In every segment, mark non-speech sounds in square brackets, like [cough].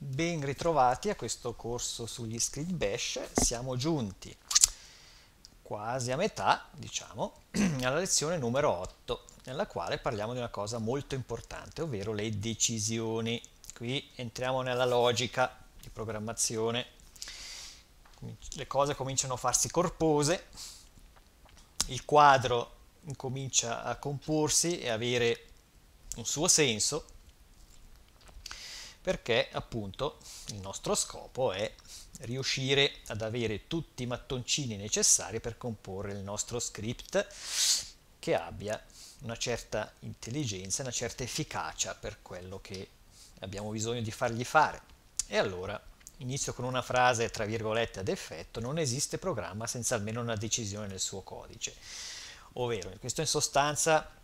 Ben ritrovati a questo corso sugli script bash, siamo giunti quasi a metà, diciamo, [clears throat] alla lezione numero 8, nella quale parliamo di una cosa molto importante, ovvero le decisioni. Qui entriamo nella logica di programmazione, le cose cominciano a farsi corpose, il quadro comincia a comporsi e avere un suo senso, perché appunto il nostro scopo è riuscire ad avere tutti i mattoncini necessari per comporre il nostro script che abbia una certa intelligenza, una certa efficacia per quello che abbiamo bisogno di fargli fare. E allora inizio con una frase tra virgolette ad effetto, non esiste programma senza almeno una decisione nel suo codice. Ovvero, questo in sostanza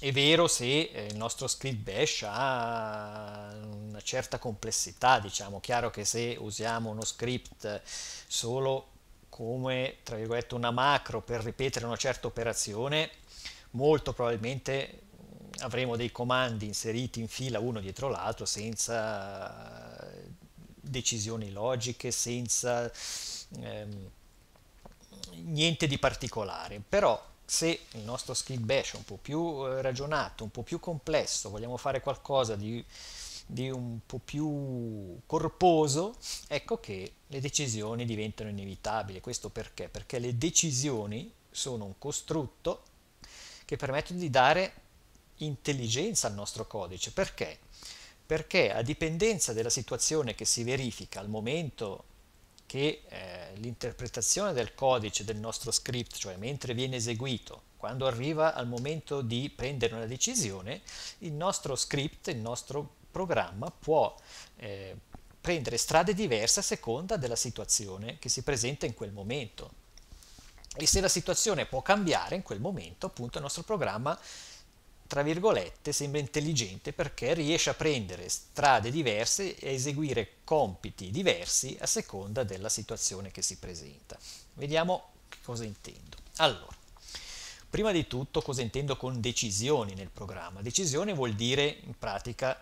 è vero se eh, il nostro script bash ha una certa complessità, diciamo, chiaro che se usiamo uno script solo come tra virgolette una macro per ripetere una certa operazione, molto probabilmente avremo dei comandi inseriti in fila uno dietro l'altro senza eh, decisioni logiche, senza ehm, niente di particolare, però se il nostro skill bash è un po' più eh, ragionato, un po' più complesso, vogliamo fare qualcosa di, di un po' più corposo, ecco che le decisioni diventano inevitabili. Questo perché? Perché le decisioni sono un costrutto che permettono di dare intelligenza al nostro codice. Perché? Perché a dipendenza della situazione che si verifica al momento che eh, l'interpretazione del codice del nostro script, cioè mentre viene eseguito, quando arriva al momento di prendere una decisione, il nostro script, il nostro programma può eh, prendere strade diverse a seconda della situazione che si presenta in quel momento. E se la situazione può cambiare in quel momento, appunto il nostro programma tra virgolette, sembra intelligente perché riesce a prendere strade diverse e a eseguire compiti diversi a seconda della situazione che si presenta. Vediamo cosa intendo. Allora, prima di tutto cosa intendo con decisioni nel programma? Decisione vuol dire in pratica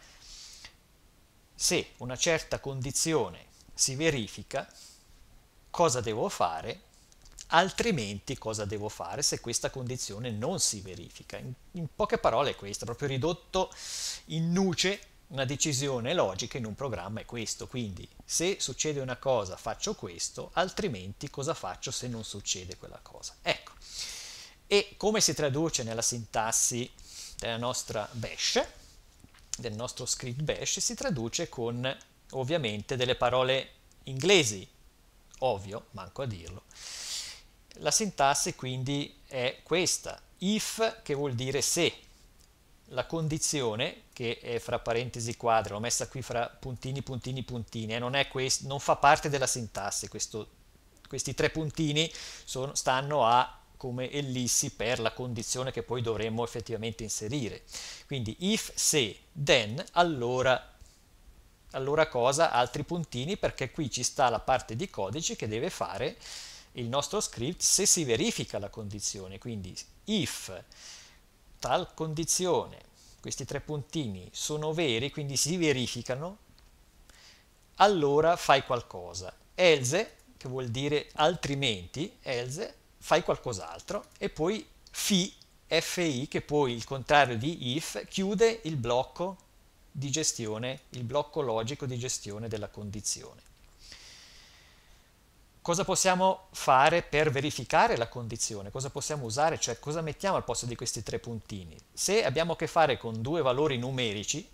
se una certa condizione si verifica, cosa devo fare altrimenti cosa devo fare se questa condizione non si verifica? In, in poche parole è questa, proprio ridotto in nuce una decisione logica in un programma è questo, quindi se succede una cosa faccio questo, altrimenti cosa faccio se non succede quella cosa? Ecco, e come si traduce nella sintassi della nostra bash, del nostro script bash, si traduce con ovviamente delle parole inglesi, ovvio, manco a dirlo, la sintassi quindi è questa, if che vuol dire se, la condizione che è fra parentesi quadre, l'ho messa qui fra puntini, puntini, puntini, eh, non, non, fa parte della sintassi, questo, questi tre puntini sono, stanno a come ellissi per la condizione che poi dovremmo effettivamente inserire. Quindi if, se, then, allora, allora cosa? Altri puntini perché qui ci sta la parte di codice che deve fare il nostro script se si verifica la condizione, quindi if tal condizione, questi tre puntini sono veri, quindi si verificano, allora fai qualcosa. Else, che vuol dire altrimenti, else, fai qualcos'altro e poi fi, fi, che poi il contrario di if, chiude il blocco di gestione, il blocco logico di gestione della condizione cosa possiamo fare per verificare la condizione, cosa possiamo usare, cioè cosa mettiamo al posto di questi tre puntini. Se abbiamo a che fare con due valori numerici,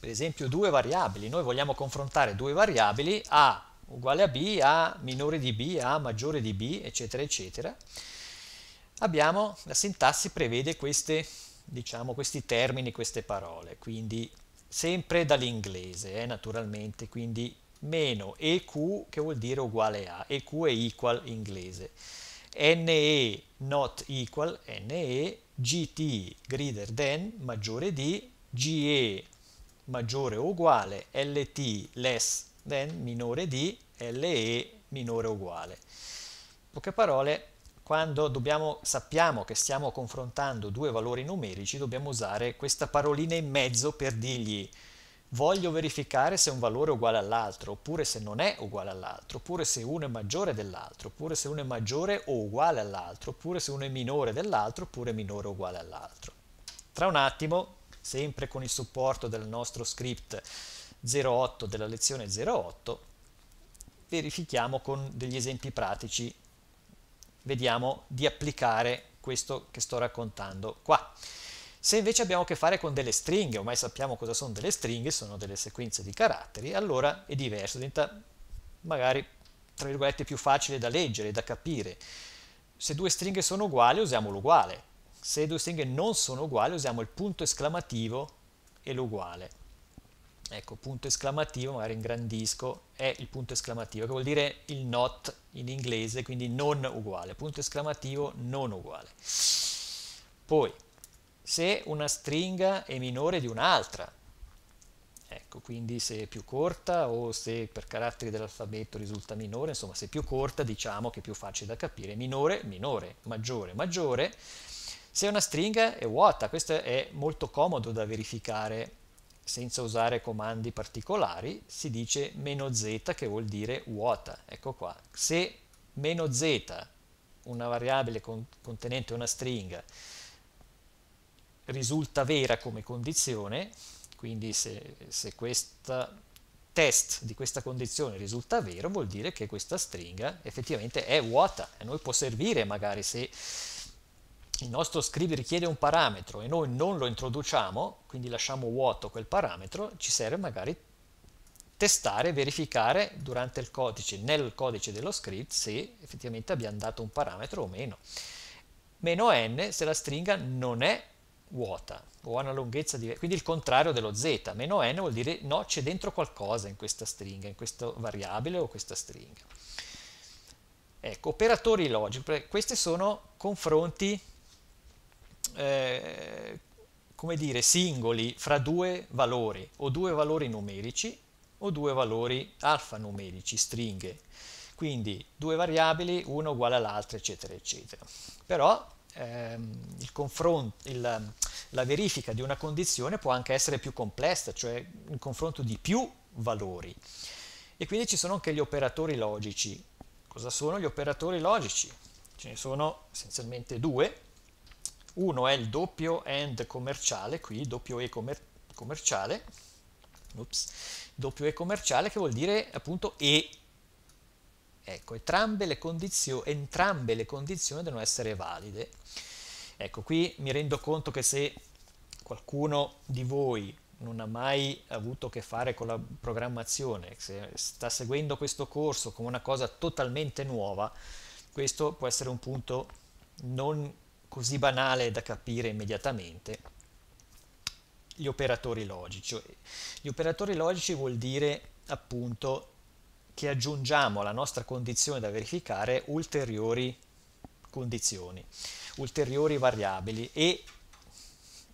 per esempio due variabili, noi vogliamo confrontare due variabili A uguale a B, A minore di B, A maggiore di B, eccetera, eccetera, abbiamo, la sintassi prevede queste, diciamo, questi termini, queste parole, quindi sempre dall'inglese, eh, naturalmente, quindi meno EQ che vuol dire uguale a, EQ è equal in inglese, NE not equal, NE, GT greater than maggiore di, GE maggiore o uguale, LT less than minore di, LE minore o uguale. In poche parole, quando dobbiamo, sappiamo che stiamo confrontando due valori numerici, dobbiamo usare questa parolina in mezzo per dirgli voglio verificare se un valore è uguale all'altro, oppure se non è uguale all'altro, oppure se uno è maggiore dell'altro, oppure se uno è maggiore o uguale all'altro, oppure se uno è minore dell'altro, oppure minore o uguale all'altro. Tra un attimo, sempre con il supporto del nostro script 08 della lezione 08, verifichiamo con degli esempi pratici, vediamo di applicare questo che sto raccontando qua. Se invece abbiamo a che fare con delle stringhe, ormai sappiamo cosa sono delle stringhe, sono delle sequenze di caratteri, allora è diverso, diventa magari tra virgolette più facile da leggere, da capire. Se due stringhe sono uguali usiamo l'uguale, se due stringhe non sono uguali usiamo il punto esclamativo e l'uguale. Ecco, punto esclamativo, magari ingrandisco, è il punto esclamativo, che vuol dire il not in inglese, quindi non uguale, punto esclamativo non uguale. Poi, se una stringa è minore di un'altra. Ecco, quindi se è più corta o se per caratteri dell'alfabeto risulta minore, insomma se è più corta diciamo che è più facile da capire, minore, minore, maggiore, maggiore. Se una stringa è vuota, questo è molto comodo da verificare senza usare comandi particolari, si dice meno z che vuol dire vuota, ecco qua. Se meno z, una variabile contenente una stringa, risulta vera come condizione, quindi se, se questo test di questa condizione risulta vero vuol dire che questa stringa effettivamente è vuota e noi può servire magari se il nostro script richiede un parametro e noi non lo introduciamo, quindi lasciamo vuoto quel parametro, ci serve magari testare, verificare durante il codice, nel codice dello script, se effettivamente abbiamo dato un parametro o meno. Meno n se la stringa non è vuota o ha una lunghezza diversa, quindi il contrario dello z, meno n vuol dire no, c'è dentro qualcosa in questa stringa, in questa variabile o questa stringa. Ecco, operatori logici, questi sono confronti, eh, come dire, singoli fra due valori, o due valori numerici o due valori alfanumerici, stringhe. Quindi due variabili, uno uguale all'altra, eccetera, eccetera. Però ehm, il confronto, il, la verifica di una condizione può anche essere più complessa, cioè il confronto di più valori. E quindi ci sono anche gli operatori logici. Cosa sono gli operatori logici? Ce ne sono essenzialmente due. Uno è il doppio AND commerciale, qui doppio E commer commerciale, Oops. doppio E commerciale che vuol dire appunto E Ecco, entrambe le, entrambe le condizioni devono essere valide. Ecco, qui mi rendo conto che se qualcuno di voi non ha mai avuto a che fare con la programmazione, se sta seguendo questo corso come una cosa totalmente nuova, questo può essere un punto non così banale da capire immediatamente. Gli operatori logici. Gli operatori logici vuol dire appunto che aggiungiamo alla nostra condizione da verificare ulteriori condizioni, ulteriori variabili e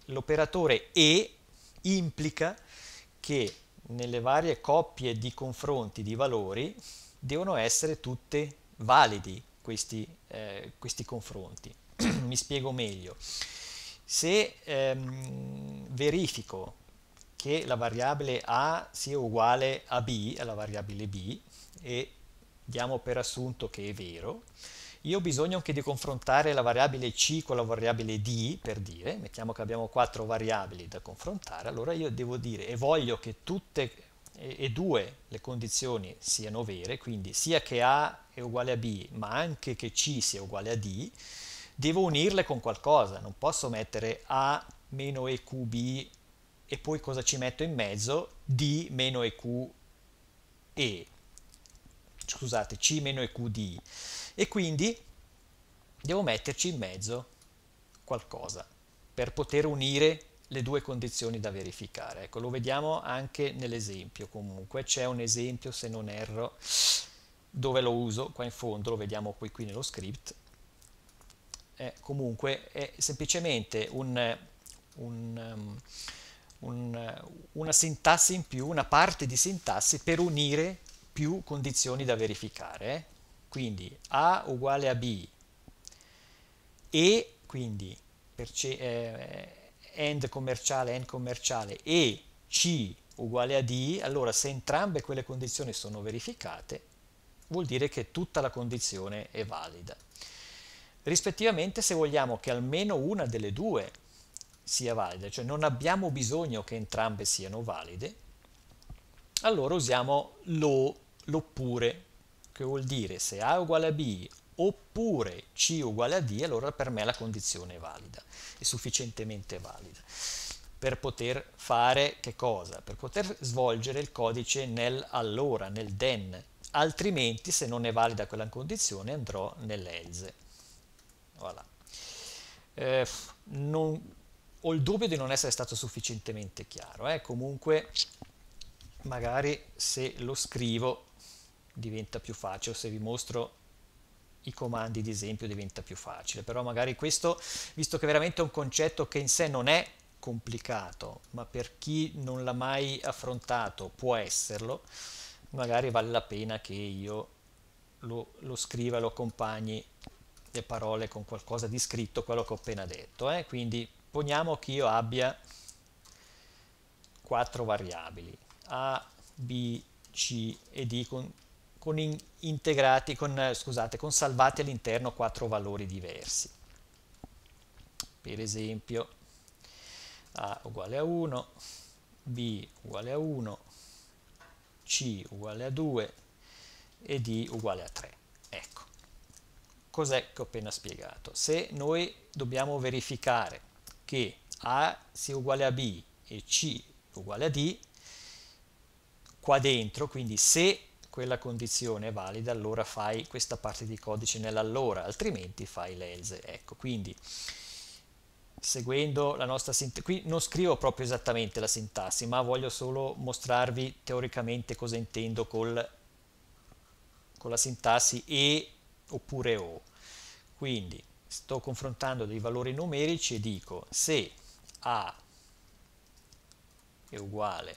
l'operatore E implica che nelle varie coppie di confronti di valori devono essere tutte validi questi, eh, questi confronti. [clears throat] Mi spiego meglio. Se ehm, verifico che la variabile A sia uguale a B, alla variabile B, e diamo per assunto che è vero, io ho bisogno anche di confrontare la variabile C con la variabile D, per dire, mettiamo che abbiamo quattro variabili da confrontare, allora io devo dire e voglio che tutte e due le condizioni siano vere, quindi sia che A è uguale a B, ma anche che C sia uguale a D, devo unirle con qualcosa, non posso mettere A meno EQB e poi cosa ci metto in mezzo? D meno EQE, scusate, C meno EQD. E quindi devo metterci in mezzo qualcosa per poter unire le due condizioni da verificare. Ecco, lo vediamo anche nell'esempio comunque, c'è un esempio se non erro dove lo uso, qua in fondo lo vediamo poi qui nello script. Eh, comunque è semplicemente un, un um, un, una sintassi in più, una parte di sintassi per unire più condizioni da verificare. Quindi A uguale a B e quindi eh, end commerciale, end commerciale e C uguale a D, allora se entrambe quelle condizioni sono verificate vuol dire che tutta la condizione è valida. Rispettivamente se vogliamo che almeno una delle due sia valida, cioè non abbiamo bisogno che entrambe siano valide, allora usiamo lo, l'oppure, che vuol dire se A è uguale a B oppure C uguale a D, allora per me la condizione è valida, è sufficientemente valida. Per poter fare che cosa? Per poter svolgere il codice nel allora, nel then, altrimenti se non è valida quella condizione andrò nell'else. Voilà. Eh, non, ho il dubbio di non essere stato sufficientemente chiaro, eh? comunque magari se lo scrivo diventa più facile, se vi mostro i comandi ad esempio diventa più facile, però magari questo, visto che veramente è un concetto che in sé non è complicato, ma per chi non l'ha mai affrontato può esserlo, magari vale la pena che io lo, lo scriva, lo accompagni le parole con qualcosa di scritto, quello che ho appena detto, eh? quindi poniamo che io abbia quattro variabili A, B, C e D con, con in, integrati, con, scusate, con salvati all'interno quattro valori diversi. Per esempio A uguale a 1, B uguale a 1, C uguale a 2 e D uguale a 3. Ecco, cos'è che ho appena spiegato? Se noi dobbiamo verificare che A sia uguale a B e C uguale a D qua dentro, quindi se quella condizione è valida allora fai questa parte di codice nell'allora, altrimenti fai l'else. Ecco, quindi seguendo la nostra sintassi, qui non scrivo proprio esattamente la sintassi, ma voglio solo mostrarvi teoricamente cosa intendo col, con la sintassi e oppure o. Quindi sto confrontando dei valori numerici e dico se A è uguale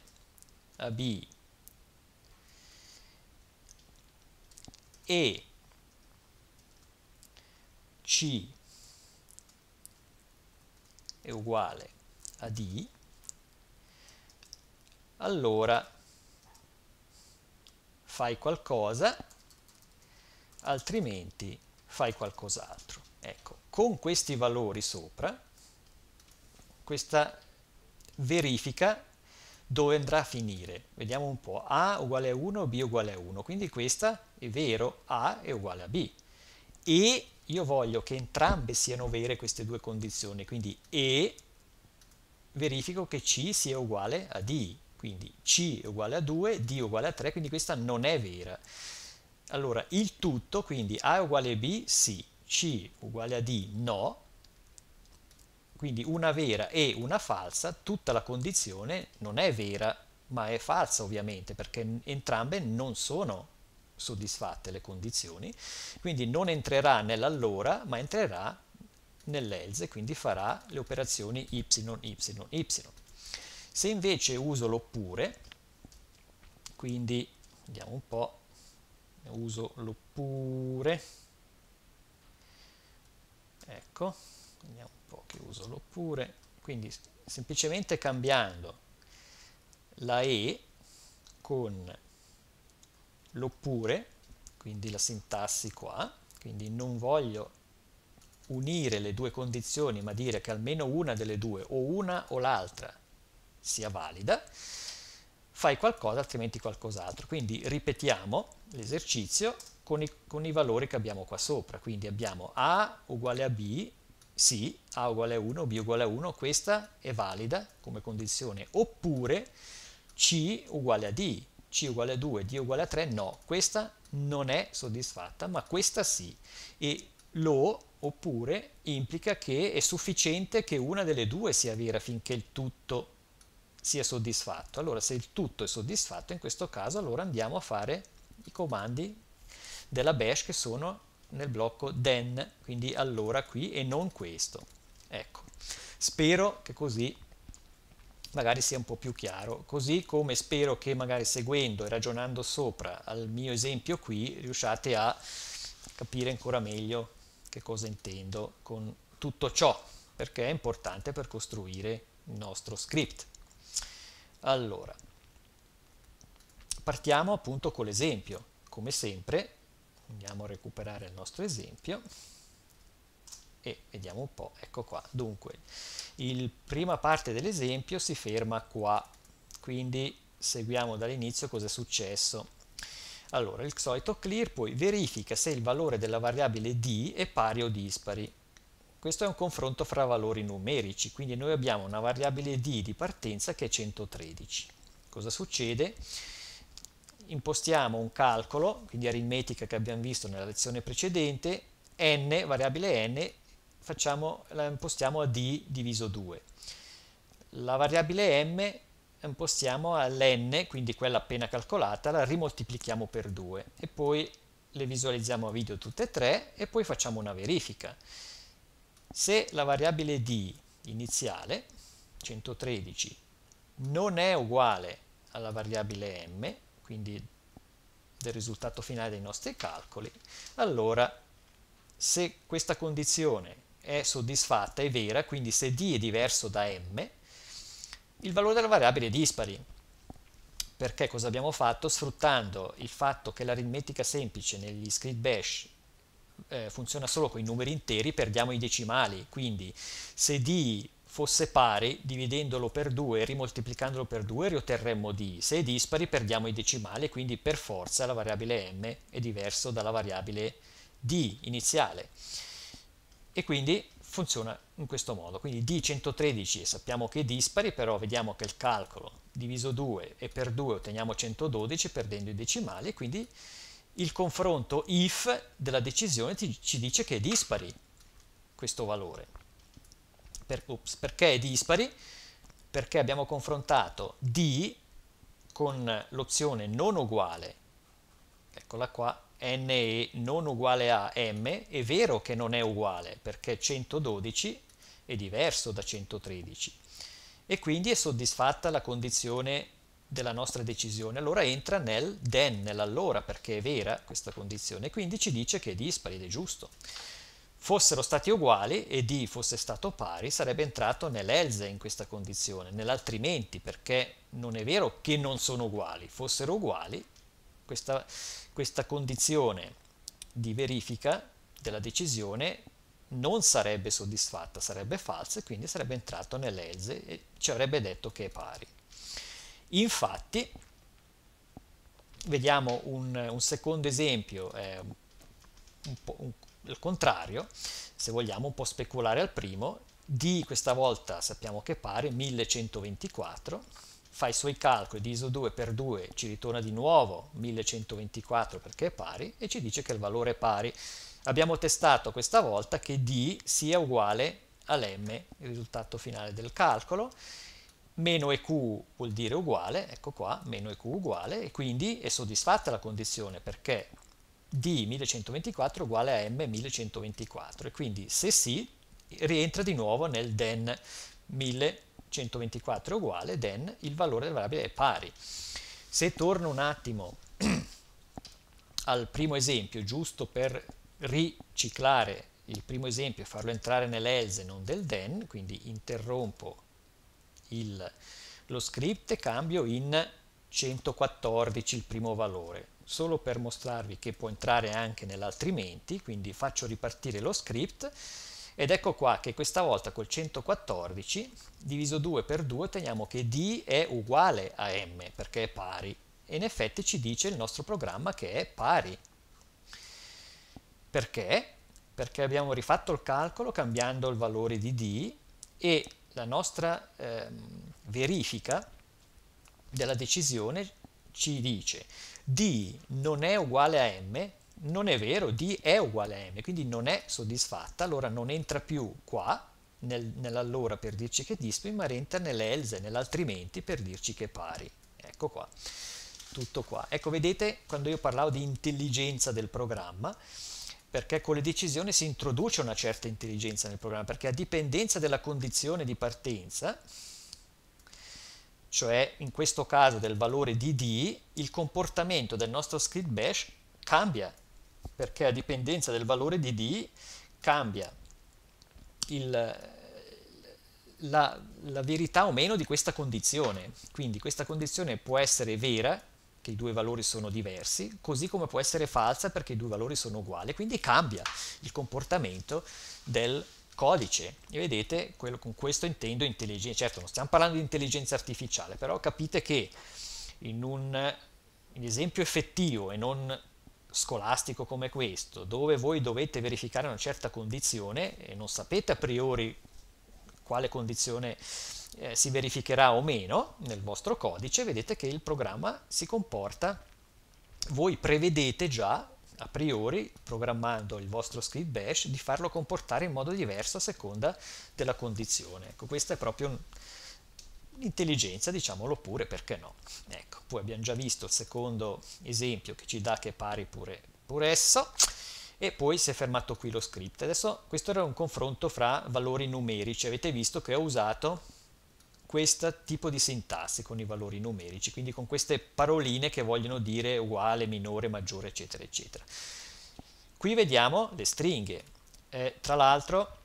a B e C è uguale a D allora fai qualcosa altrimenti fai qualcos'altro Ecco, con questi valori sopra, questa verifica dove andrà a finire. Vediamo un po', A uguale a 1, B uguale a 1, quindi questa è vero, A è uguale a B. E io voglio che entrambe siano vere queste due condizioni, quindi E verifico che C sia uguale a D, quindi C è uguale a 2, D è uguale a 3, quindi questa non è vera. Allora, il tutto, quindi A è uguale a B, sì, c uguale a D no, quindi una vera e una falsa, tutta la condizione non è vera ma è falsa ovviamente perché entrambe non sono soddisfatte le condizioni, quindi non entrerà nell'allora ma entrerà nell'else, quindi farà le operazioni y, y, y. Se invece uso l'oppure, quindi vediamo un po', uso l'oppure, ecco vediamo un po' che uso l'oppure quindi semplicemente cambiando la E con l'oppure quindi la sintassi qua quindi non voglio unire le due condizioni ma dire che almeno una delle due o una o l'altra sia valida fai qualcosa altrimenti qualcos'altro quindi ripetiamo l'esercizio con i, con i valori che abbiamo qua sopra. Quindi abbiamo A uguale a B, sì, A uguale a 1, B uguale a 1, questa è valida come condizione, oppure C uguale a D, C uguale a 2, D uguale a 3, no, questa non è soddisfatta, ma questa sì. E lo oppure implica che è sufficiente che una delle due sia vera finché il tutto sia soddisfatto. Allora se il tutto è soddisfatto in questo caso allora andiamo a fare i comandi della bash che sono nel blocco then, quindi allora qui e non questo. Ecco, spero che così magari sia un po' più chiaro, così come spero che magari seguendo e ragionando sopra al mio esempio qui riusciate a capire ancora meglio che cosa intendo con tutto ciò, perché è importante per costruire il nostro script. Allora, partiamo appunto con l'esempio, come sempre andiamo a recuperare il nostro esempio e vediamo un po', ecco qua, dunque la prima parte dell'esempio si ferma qua, quindi seguiamo dall'inizio cosa è successo. Allora, il solito clear poi verifica se il valore della variabile d è pari o dispari. Questo è un confronto fra valori numerici, quindi noi abbiamo una variabile d di partenza che è 113. Cosa succede? Cosa succede? impostiamo un calcolo, quindi aritmetica che abbiamo visto nella lezione precedente, n, variabile n, facciamo, la impostiamo a d diviso 2. La variabile m impostiamo all'n, quindi quella appena calcolata, la rimoltiplichiamo per 2 e poi le visualizziamo a video tutte e tre e poi facciamo una verifica. Se la variabile d iniziale, 113, non è uguale alla variabile m, quindi del risultato finale dei nostri calcoli, allora se questa condizione è soddisfatta, è vera, quindi se d è diverso da m, il valore della variabile è dispari. Perché cosa abbiamo fatto? Sfruttando il fatto che l'aritmetica semplice negli script bash eh, funziona solo con i numeri interi, perdiamo i decimali, quindi se d fosse pari, dividendolo per 2 e rimoltiplicandolo per 2 riotterremmo di. Se è dispari perdiamo i decimali, quindi per forza la variabile m è diversa dalla variabile d iniziale. E quindi funziona in questo modo. Quindi D113 sappiamo che è dispari, però vediamo che il calcolo diviso 2 e per 2 otteniamo 112 perdendo i decimali, quindi il confronto if della decisione ci dice che è dispari questo valore per, ups, perché è dispari? Perché abbiamo confrontato D con l'opzione non uguale, eccola qua, NE non uguale a M, è vero che non è uguale perché 112 è diverso da 113 e quindi è soddisfatta la condizione della nostra decisione. Allora entra nel then, nell'allora, perché è vera questa condizione, quindi ci dice che è dispari ed è giusto fossero stati uguali e D fosse stato pari, sarebbe entrato nell'else in questa condizione, nell'altrimenti, perché non è vero che non sono uguali, fossero uguali, questa, questa condizione di verifica della decisione non sarebbe soddisfatta, sarebbe falsa e quindi sarebbe entrato nell'else e ci avrebbe detto che è pari. Infatti, vediamo un, un secondo esempio, eh, un, un, il contrario, se vogliamo un po' speculare al primo, D questa volta sappiamo che pare 1124, fa i suoi calcoli, diviso 2 per 2 ci ritorna di nuovo 1124 perché è pari e ci dice che il valore è pari. Abbiamo testato questa volta che D sia uguale all'M, il risultato finale del calcolo, meno EQ vuol dire uguale, ecco qua, meno EQ uguale, e quindi è soddisfatta la condizione perché D 1124 uguale a M 1124 e quindi se sì rientra di nuovo nel den 1124 uguale den il valore della variabile è pari se torno un attimo [clears throat] al primo esempio giusto per riciclare il primo esempio e farlo entrare nell'else non del den quindi interrompo il, lo script e cambio in 114 il primo valore solo per mostrarvi che può entrare anche nell'altrimenti, quindi faccio ripartire lo script ed ecco qua che questa volta col 114 diviso 2 per 2 teniamo che D è uguale a M perché è pari e in effetti ci dice il nostro programma che è pari. Perché? Perché abbiamo rifatto il calcolo cambiando il valore di D e la nostra ehm, verifica della decisione ci dice D non è uguale a M, non è vero, D è uguale a M, quindi non è soddisfatta, allora non entra più qua, nel, nell'allora per dirci che è dispari, ma entra nell'else, nell'altrimenti per dirci che è pari. Ecco qua, tutto qua. Ecco, vedete, quando io parlavo di intelligenza del programma, perché con le decisioni si introduce una certa intelligenza nel programma, perché a dipendenza della condizione di partenza, cioè in questo caso del valore di D, il comportamento del nostro script bash cambia, perché a dipendenza del valore di D cambia il, la, la, verità o meno di questa condizione. Quindi questa condizione può essere vera, che i due valori sono diversi, così come può essere falsa perché i due valori sono uguali, quindi cambia il comportamento del codice e vedete quello, con questo intendo intelligenza, certo non stiamo parlando di intelligenza artificiale, però capite che in un, in esempio effettivo e non scolastico come questo, dove voi dovete verificare una certa condizione e non sapete a priori quale condizione eh, si verificherà o meno nel vostro codice, vedete che il programma si comporta, voi prevedete già a priori, programmando il vostro script bash, di farlo comportare in modo diverso a seconda della condizione. Ecco, questa è proprio un'intelligenza, diciamolo pure, perché no. Ecco, poi abbiamo già visto il secondo esempio che ci dà che è pari pure, pure esso, e poi si è fermato qui lo script. Adesso questo era un confronto fra valori numerici, avete visto che ho usato questo tipo di sintassi, con i valori numerici, quindi con queste paroline che vogliono dire uguale, minore, maggiore, eccetera, eccetera. Qui vediamo le stringhe. Eh, tra l'altro,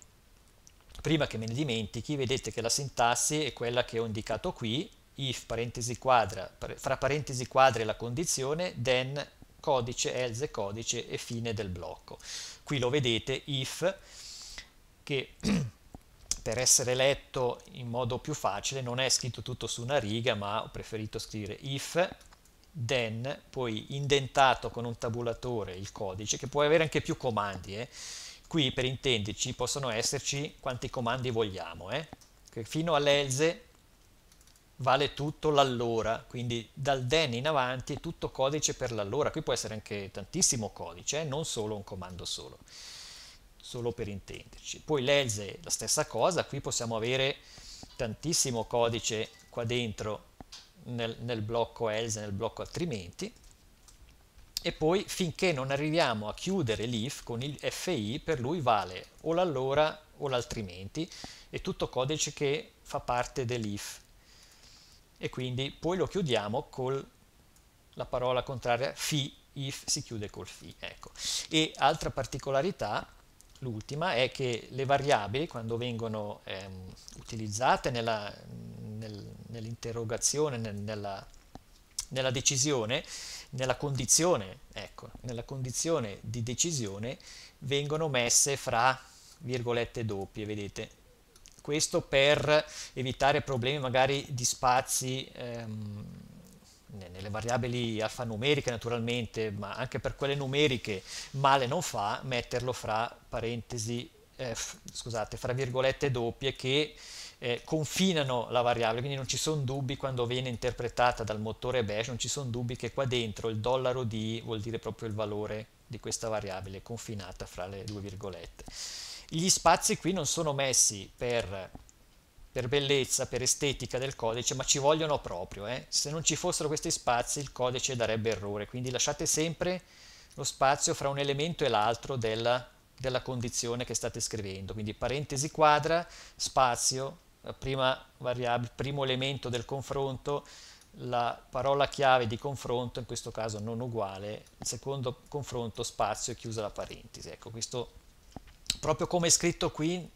prima che me ne dimentichi, vedete che la sintassi è quella che ho indicato qui, if parentesi quadra, fra parentesi quadra quadre la condizione, then codice, else codice e fine del blocco. Qui lo vedete, if, che [clears throat] per essere letto in modo più facile non è scritto tutto su una riga, ma ho preferito scrivere if, then, poi indentato con un tabulatore il codice, che può avere anche più comandi. Eh. Qui, per intenderci, possono esserci quanti comandi vogliamo. Eh. Fino all'else vale tutto l'allora, quindi dal then in avanti tutto codice per l'allora. Qui può essere anche tantissimo codice, eh, non solo un comando solo solo per intenderci. Poi l'else è la stessa cosa, qui possiamo avere tantissimo codice qua dentro nel, nel blocco else, nel blocco altrimenti, e poi finché non arriviamo a chiudere l'if con il fi per lui vale o l'allora o l'altrimenti, è tutto codice che fa parte dell'if e quindi poi lo chiudiamo con la parola contraria fi, if si chiude col fi. Ecco. E altra particolarità L'ultima è che le variabili, quando vengono ehm, utilizzate nella, nel, nell'interrogazione, nel, nella, nella, decisione, nella condizione, ecco, nella condizione di decisione, vengono messe fra virgolette doppie, vedete? Questo per evitare problemi magari di spazi ehm, nelle variabili alfanumeriche naturalmente, ma anche per quelle numeriche male non fa metterlo fra parentesi, eh, scusate, fra virgolette doppie che eh, confinano la variabile, quindi non ci sono dubbi quando viene interpretata dal motore bash, non ci sono dubbi che qua dentro il dollaro di vuol dire proprio il valore di questa variabile confinata fra le due virgolette. Gli spazi qui non sono messi per per bellezza, per estetica del codice, ma ci vogliono proprio. Eh? Se non ci fossero questi spazi il codice darebbe errore, quindi lasciate sempre lo spazio fra un elemento e l'altro della, della condizione che state scrivendo, quindi parentesi quadra, spazio, prima variabile, primo elemento del confronto, la parola chiave di confronto, in questo caso non uguale, secondo confronto, spazio e chiusa la parentesi. Ecco, questo proprio come è scritto qui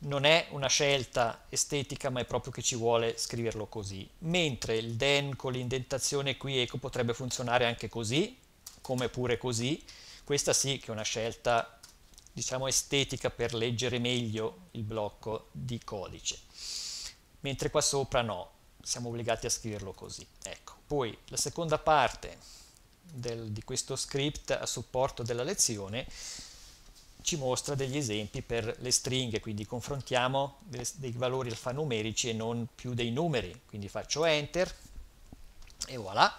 non è una scelta estetica, ma è proprio che ci vuole scriverlo così. Mentre il den con l'indentazione qui eco potrebbe funzionare anche così, come pure così. Questa sì che è una scelta, diciamo, estetica per leggere meglio il blocco di codice. Mentre qua sopra no, siamo obbligati a scriverlo così. Ecco. Poi la seconda parte del, di questo script a supporto della lezione ci mostra degli esempi per le stringhe, quindi confrontiamo dei valori alfanumerici e non più dei numeri, quindi faccio enter e voilà.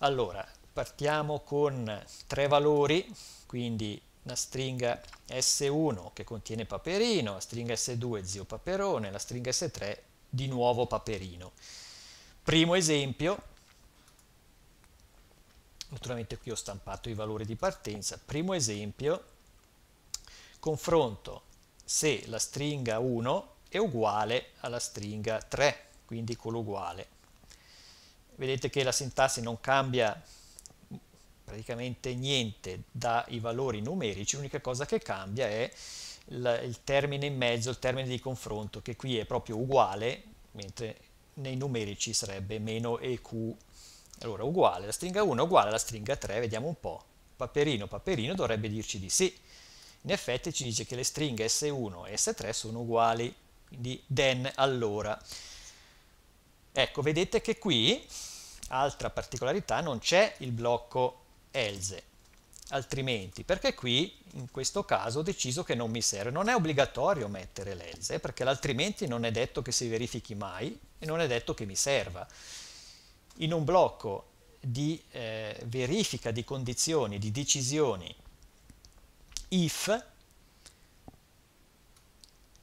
Allora, partiamo con tre valori, quindi una stringa S1 che contiene paperino, la stringa S2 zio paperone, la stringa S3 di nuovo paperino. Primo esempio, naturalmente qui ho stampato i valori di partenza, primo esempio confronto se la stringa 1 è uguale alla stringa 3, quindi con l'uguale. Vedete che la sintassi non cambia praticamente niente dai valori numerici, l'unica cosa che cambia è il termine in mezzo, il termine di confronto, che qui è proprio uguale, mentre nei numerici sarebbe meno EQ. Allora, uguale, la stringa 1 è uguale alla stringa 3, vediamo un po'. Paperino, paperino dovrebbe dirci di sì in effetti ci dice che le stringhe S1 e S3 sono uguali, quindi then allora. Ecco, vedete che qui, altra particolarità, non c'è il blocco else, altrimenti, perché qui in questo caso ho deciso che non mi serve, non è obbligatorio mettere l'else, perché altrimenti non è detto che si verifichi mai e non è detto che mi serva. In un blocco di eh, verifica di condizioni, di decisioni if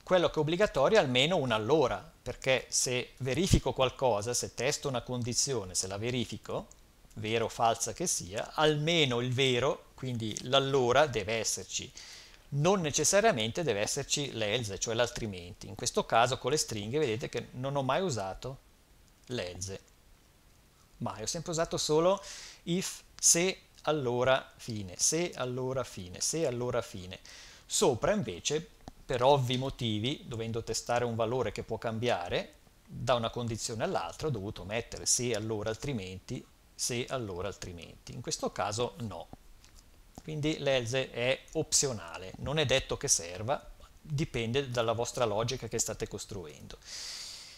quello che è obbligatorio è almeno un allora, perché se verifico qualcosa, se testo una condizione, se la verifico, vera o falsa che sia, almeno il vero, quindi l'allora, deve esserci. Non necessariamente deve esserci l'else, cioè l'altrimenti. In questo caso con le stringhe vedete che non ho mai usato l'else. Mai, ho sempre usato solo if, se allora fine, se allora fine, se allora fine. Sopra invece, per ovvi motivi, dovendo testare un valore che può cambiare da una condizione all'altra, ho dovuto mettere se allora altrimenti, se allora altrimenti. In questo caso no. Quindi l'else è opzionale, non è detto che serva, dipende dalla vostra logica che state costruendo.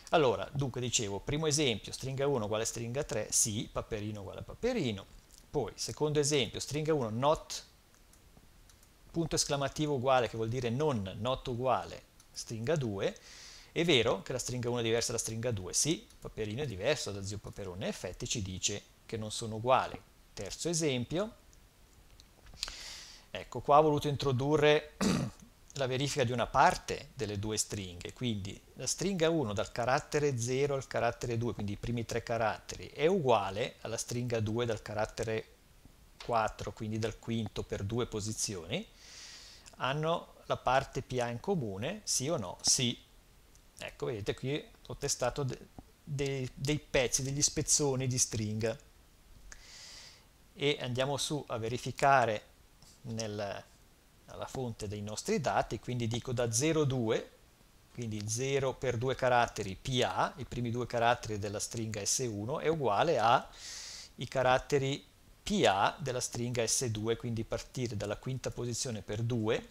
Allora, dunque dicevo, primo esempio, stringa 1 uguale stringa 3, sì, paperino uguale paperino. Poi, secondo esempio, stringa 1 not punto esclamativo uguale, che vuol dire non, not uguale, stringa 2. È vero che la stringa 1 è diversa dalla stringa 2? Sì, Paperino è diverso da zio Paperone, effetti ci dice che non sono uguali. Terzo esempio, ecco qua ho voluto introdurre [clears throat] la verifica di una parte delle due stringhe, quindi la stringa 1 dal carattere 0 al carattere 2, quindi i primi tre caratteri, è uguale alla stringa 2 dal carattere 4, quindi dal quinto per due posizioni, hanno la parte PA in comune, sì o no? Sì. Ecco, vedete qui ho testato dei, dei pezzi, degli spezzoni di stringa e andiamo su a verificare nel alla fonte dei nostri dati, quindi dico da 0,2, quindi 0 per due caratteri PA, i primi due caratteri della stringa S1, è uguale ai caratteri PA della stringa S2, quindi partire dalla quinta posizione per 2,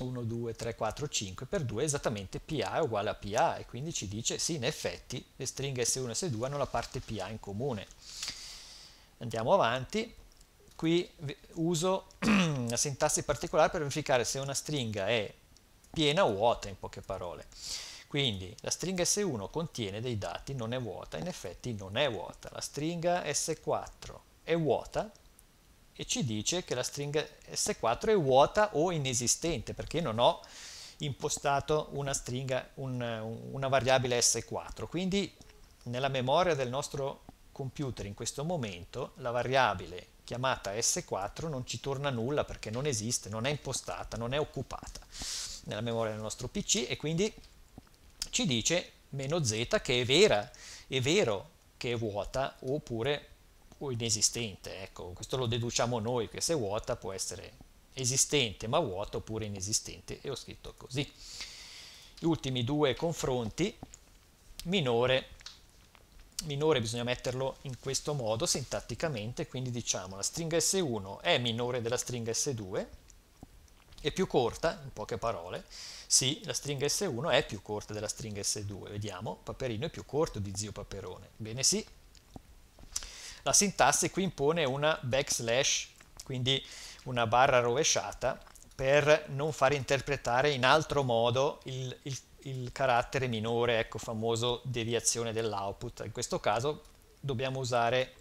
1, 2, 3, 4, 5 per 2 esattamente PA è uguale a PA e quindi ci dice sì in effetti le stringhe S1 e S2 hanno la parte PA in comune. Andiamo avanti, qui uso una [clears throat] sintassi particolare per verificare se una stringa è piena o vuota in poche parole. Quindi la stringa S1 contiene dei dati, non è vuota, in effetti non è vuota. La stringa S4 è vuota e ci dice che la stringa S4 è vuota o inesistente perché non ho impostato una stringa, un, una variabile S4. Quindi nella memoria del nostro computer in questo momento la variabile chiamata S4 non ci torna nulla perché non esiste, non è impostata, non è occupata nella memoria del nostro PC e quindi ci dice meno Z che è vera, è vero che è vuota oppure o inesistente, ecco, questo lo deduciamo noi che se è vuota può essere esistente ma vuota oppure inesistente e ho scritto così. Gli ultimi due confronti minore minore bisogna metterlo in questo modo sintatticamente, quindi diciamo la stringa S1 è minore della stringa S2 è più corta, in poche parole, sì, la stringa S1 è più corta della stringa S2, vediamo, Paperino è più corto di zio Paperone, bene sì. La sintassi qui impone una backslash, quindi una barra rovesciata, per non far interpretare in altro modo il, il il carattere minore, ecco, famoso deviazione dell'output. In questo caso dobbiamo usare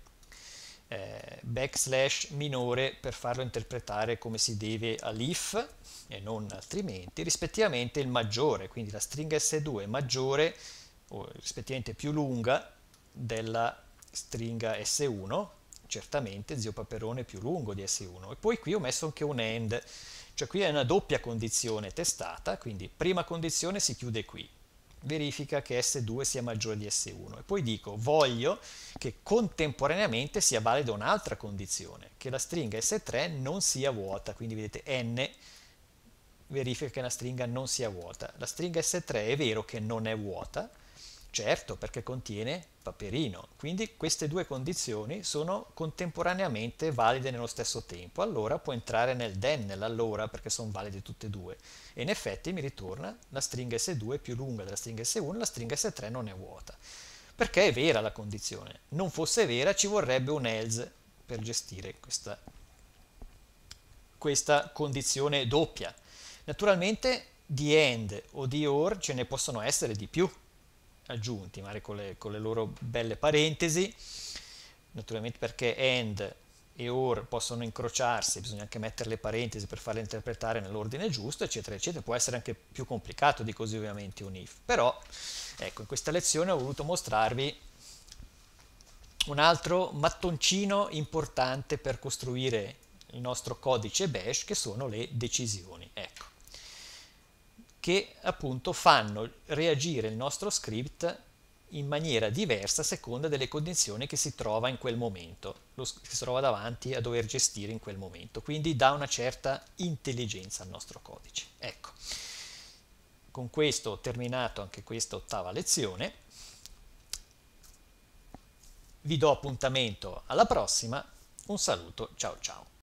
eh, backslash minore per farlo interpretare come si deve all'if e non altrimenti, rispettivamente il maggiore, quindi la stringa S2 è maggiore o rispettivamente più lunga della stringa S1, certamente zio paperone è più lungo di S1 e poi qui ho messo anche un end cioè qui è una doppia condizione testata, quindi prima condizione si chiude qui, verifica che S2 sia maggiore di S1 e poi dico voglio che contemporaneamente sia valida un'altra condizione, che la stringa S3 non sia vuota, quindi vedete N verifica che la stringa non sia vuota. La stringa S3 è vero che non è vuota, Certo, perché contiene paperino. Quindi queste due condizioni sono contemporaneamente valide nello stesso tempo. Allora può entrare nel then, nell'allora, perché sono valide tutte e due. E in effetti mi ritorna la stringa S2 più lunga della stringa S1, la stringa S3 non è vuota. Perché è vera la condizione. Non fosse vera ci vorrebbe un else per gestire questa, questa condizione doppia. Naturalmente di end o di or ce ne possono essere di più aggiunti, magari con le, con le loro belle parentesi, naturalmente perché AND e OR possono incrociarsi, bisogna anche mettere le parentesi per farle interpretare nell'ordine giusto, eccetera, eccetera. Può essere anche più complicato di così ovviamente un if. Però, ecco, in questa lezione ho voluto mostrarvi un altro mattoncino importante per costruire il nostro codice bash, che sono le decisioni. Ecco che appunto fanno reagire il nostro script in maniera diversa a seconda delle condizioni che si trova in quel momento, che si trova davanti a dover gestire in quel momento, quindi dà una certa intelligenza al nostro codice. Ecco, con questo ho terminato anche questa ottava lezione, vi do appuntamento alla prossima, un saluto, ciao ciao.